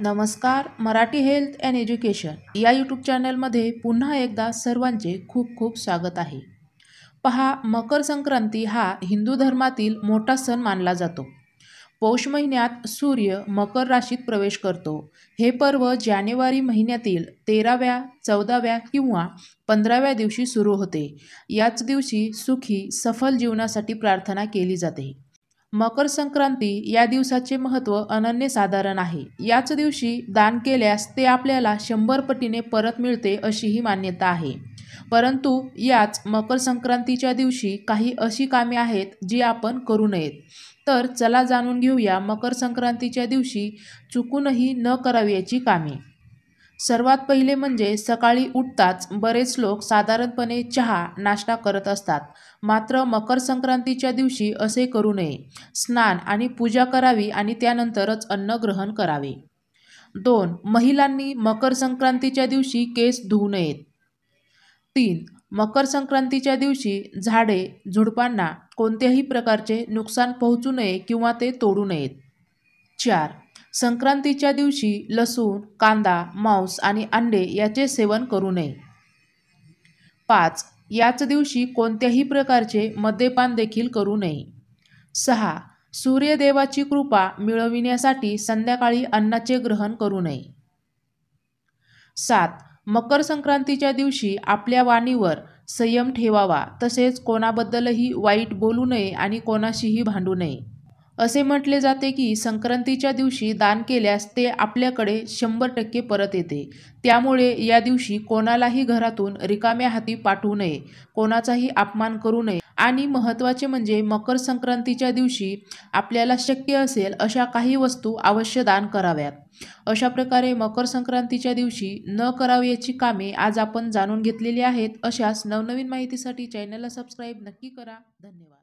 नमस्कार Marathi health and education या YouTube चॅनलमध्ये पुन्हा एकदा सर्वांचे खूप खूप स्वागत आहे पहा मकर संक्रांती हा हिंदू धर्मातील मोठा सण मानला जातो पौष महिन्यात सूर्य मकर राशीत प्रवेश करतो हे पर्व जानेवारी महिन्यातील तेराव्या चौदाव्या किंवा पंधराव्या दिवशी सुरू होते याच दिवशी सुखी सफल जीवनासाठी प्रार्थना केली जाते मकर संक्रांती या दिवसाचे महत्त्व अनन्यसाधारण आहे याच दिवशी दान केल्यास ते आपल्याला शंभर पटीने परत मिळते अशी ही मान्यता आहे परंतु याच मकर संक्रांतीच्या दिवशी काही अशी कामे आहेत जी आपण करू नयेत तर चला जाणून घेऊया मकर संक्रांतीच्या दिवशी चुकूनही न करावी याची कामे सर्वात पहिले म्हणजे सकाळी उठताच बरेच लोक साधारणपणे चहा नाश्ता करत असतात मात्र मकर संक्रांतीच्या दिवशी असे करू नये स्नान आणि पूजा करावी आणि त्यानंतरच अन्न ग्रहण करावे दोन महिलांनी मकर संक्रांतीच्या दिवशी केस धुवू नयेत तीन मकर संक्रांतीच्या दिवशी झाडे झुडपांना कोणत्याही प्रकारचे नुकसान पोहोचू नये किंवा ते तोडू नयेत चार संक्रांतीच्या दिवशी लसूण कांदा मांस आणि अंडे याचे सेवन करू नये पाच याच दिवशी कोणत्याही प्रकारचे मद्यपान देखील करू नये सहा सूर्यदेवाची कृपा मिळविण्यासाठी संध्याकाळी अन्नाचे ग्रहण करू नये सात मकर संक्रांतीच्या दिवशी आपल्या वाणीवर संयम ठेवावा तसेच कोणाबद्दलही वाईट बोलू नये आणि कोणाशीही भांडू नये असे म्हटले जाते की संक्रांतीच्या दिवशी दान केल्यास ते आपल्याकडे शंभर टक्के परत येते त्यामुळे या दिवशी कोणालाही घरातून रिकाम्या हाती पाठवू नये कोणाचाही अपमान करू नये आणि महत्त्वाचे म्हणजे मकर संक्रांतीच्या दिवशी आपल्याला शक्य असेल अशा काही वस्तू अवश्य दान कराव्यात अशा प्रकारे मकर संक्रांतीच्या दिवशी न करावयाची कामे आज आपण जाणून घेतलेली आहेत अशाच नवनवीन माहितीसाठी चॅनलला सबस्क्राईब नक्की करा धन्यवाद